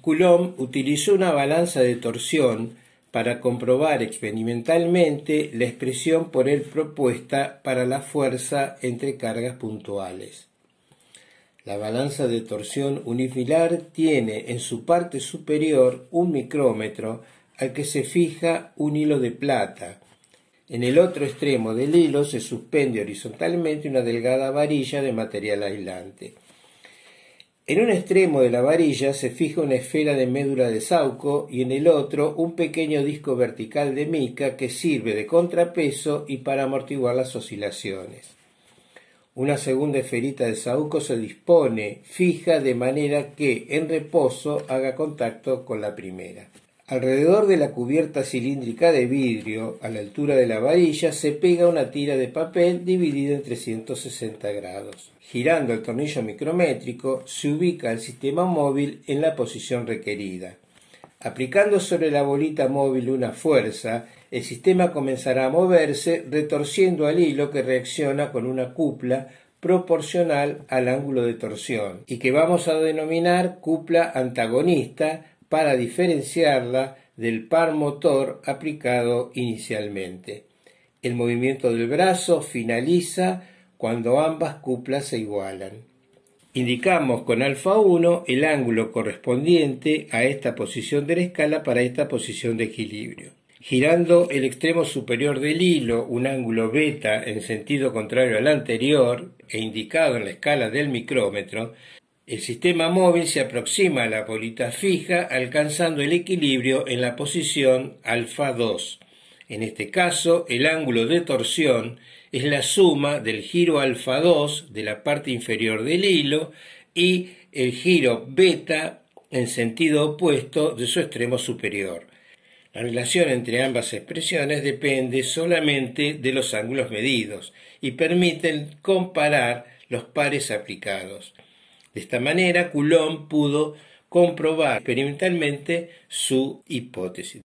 Coulomb utilizó una balanza de torsión para comprobar experimentalmente la expresión por él propuesta para la fuerza entre cargas puntuales. La balanza de torsión unifilar tiene en su parte superior un micrómetro al que se fija un hilo de plata. En el otro extremo del hilo se suspende horizontalmente una delgada varilla de material aislante. En un extremo de la varilla se fija una esfera de médula de saúco y en el otro un pequeño disco vertical de mica que sirve de contrapeso y para amortiguar las oscilaciones. Una segunda esferita de saúco se dispone fija de manera que en reposo haga contacto con la primera. Alrededor de la cubierta cilíndrica de vidrio, a la altura de la varilla, se pega una tira de papel dividida en 360 grados. Girando el tornillo micrométrico, se ubica el sistema móvil en la posición requerida. Aplicando sobre la bolita móvil una fuerza, el sistema comenzará a moverse retorciendo al hilo que reacciona con una cupla proporcional al ángulo de torsión y que vamos a denominar cupla antagonista para diferenciarla del par motor aplicado inicialmente. El movimiento del brazo finaliza cuando ambas cuplas se igualan. Indicamos con alfa 1 el ángulo correspondiente a esta posición de la escala para esta posición de equilibrio. Girando el extremo superior del hilo, un ángulo beta en sentido contrario al anterior e indicado en la escala del micrómetro, el sistema móvil se aproxima a la bolita fija alcanzando el equilibrio en la posición alfa 2. En este caso, el ángulo de torsión es la suma del giro alfa 2 de la parte inferior del hilo y el giro beta en sentido opuesto de su extremo superior. La relación entre ambas expresiones depende solamente de los ángulos medidos y permiten comparar los pares aplicados. De esta manera, Coulomb pudo comprobar experimentalmente su hipótesis.